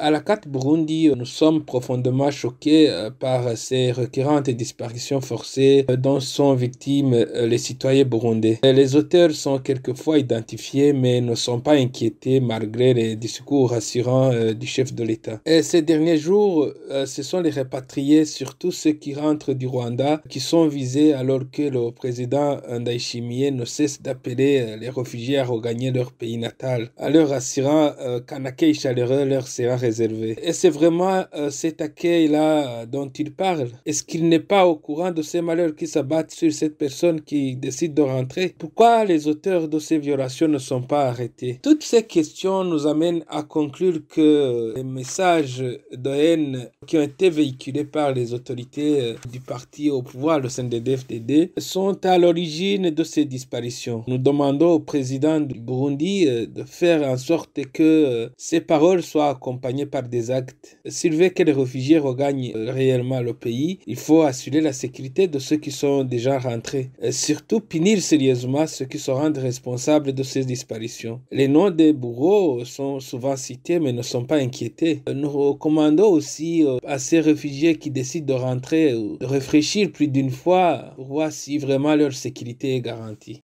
À la carte Burundi, nous sommes profondément choqués euh, par ces récurrentes disparitions forcées euh, dont sont victimes euh, les citoyens burundais. Les auteurs sont quelquefois identifiés mais ne sont pas inquiétés malgré les discours rassurants du chef de l'État. Ces derniers jours, ce sont les répatriés, surtout ceux qui rentrent du Rwanda, qui sont visés alors que le président Ndayishimiye ne cesse d'appeler les réfugiés à regagner leur pays natal. alors leur rassurant qu'un leur sera réservé. Et c'est vraiment euh, cet accueil-là euh, dont il parle. Est-ce qu'il n'est pas au courant de ces malheurs qui s'abattent sur cette personne qui décide de rentrer Pourquoi les auteurs de ces violations ne sont pas arrêtés Toutes ces questions nous amènent à conclure que euh, les messages de haine qui ont été véhiculés par les autorités du parti au pouvoir, le cndd sont à l'origine de ces disparitions. Nous demandons au président du Burundi de faire en sorte que ces paroles soient accompagnées par des actes. S'il veut que les réfugiés regagnent euh, réellement le pays, il faut assurer la sécurité de ceux qui sont déjà rentrés. Et euh, surtout punir sérieusement ceux qui se rendent responsables de ces disparitions. Les noms des bourreaux sont souvent cités mais ne sont pas inquiétés. Euh, nous recommandons aussi à ces réfugiés qui décident de rentrer de réfléchir plus d'une fois pour voir si vraiment leur sécurité est garantie.